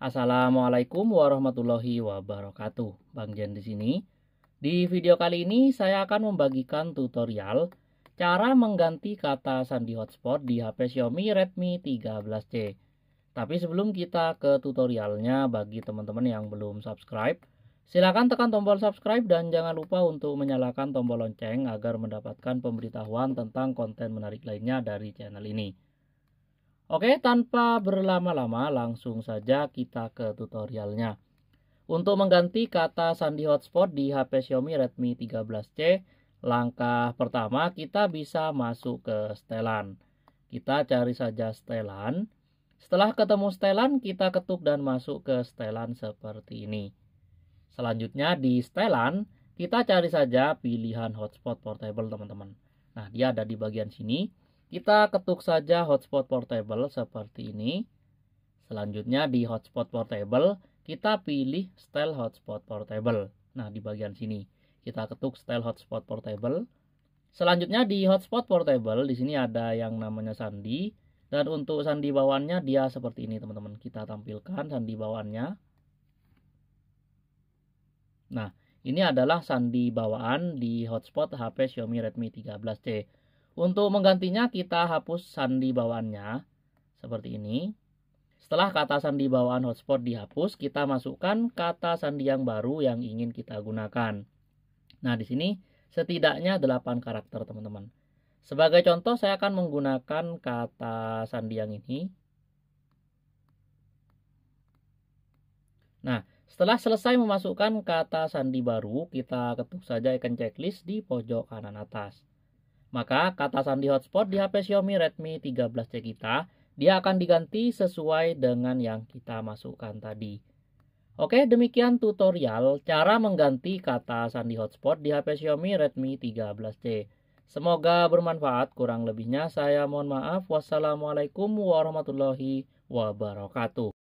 Assalamualaikum warahmatullahi wabarakatuh. Bang Jen di sini. Di video kali ini saya akan membagikan tutorial cara mengganti kata sandi hotspot di HP Xiaomi Redmi 13C. Tapi sebelum kita ke tutorialnya bagi teman-teman yang belum subscribe, silakan tekan tombol subscribe dan jangan lupa untuk menyalakan tombol lonceng agar mendapatkan pemberitahuan tentang konten menarik lainnya dari channel ini. Oke, tanpa berlama-lama langsung saja kita ke tutorialnya. Untuk mengganti kata sandi hotspot di HP Xiaomi Redmi 13C, langkah pertama kita bisa masuk ke setelan. Kita cari saja setelan. Setelah ketemu setelan, kita ketuk dan masuk ke setelan seperti ini. Selanjutnya di setelan, kita cari saja pilihan hotspot portable teman-teman. Nah, dia ada di bagian sini kita ketuk saja hotspot portable seperti ini. Selanjutnya di hotspot portable, kita pilih style hotspot portable. Nah, di bagian sini kita ketuk style hotspot portable. Selanjutnya di hotspot portable, di sini ada yang namanya sandi. Dan untuk sandi bawaannya dia seperti ini teman-teman. Kita tampilkan sandi bawaannya. Nah, ini adalah sandi bawaan di hotspot HP Xiaomi Redmi 13C. Untuk menggantinya kita hapus sandi bawaannya seperti ini. Setelah kata sandi bawaan hotspot dihapus, kita masukkan kata sandi yang baru yang ingin kita gunakan. Nah, di sini setidaknya 8 karakter, teman-teman. Sebagai contoh, saya akan menggunakan kata sandi yang ini. Nah, setelah selesai memasukkan kata sandi baru, kita ketuk saja icon checklist di pojok kanan atas. Maka kata sandi hotspot di HP Xiaomi Redmi 13C kita, dia akan diganti sesuai dengan yang kita masukkan tadi. Oke, demikian tutorial cara mengganti kata sandi hotspot di HP Xiaomi Redmi 13C. Semoga bermanfaat, kurang lebihnya saya mohon maaf. Wassalamualaikum warahmatullahi wabarakatuh.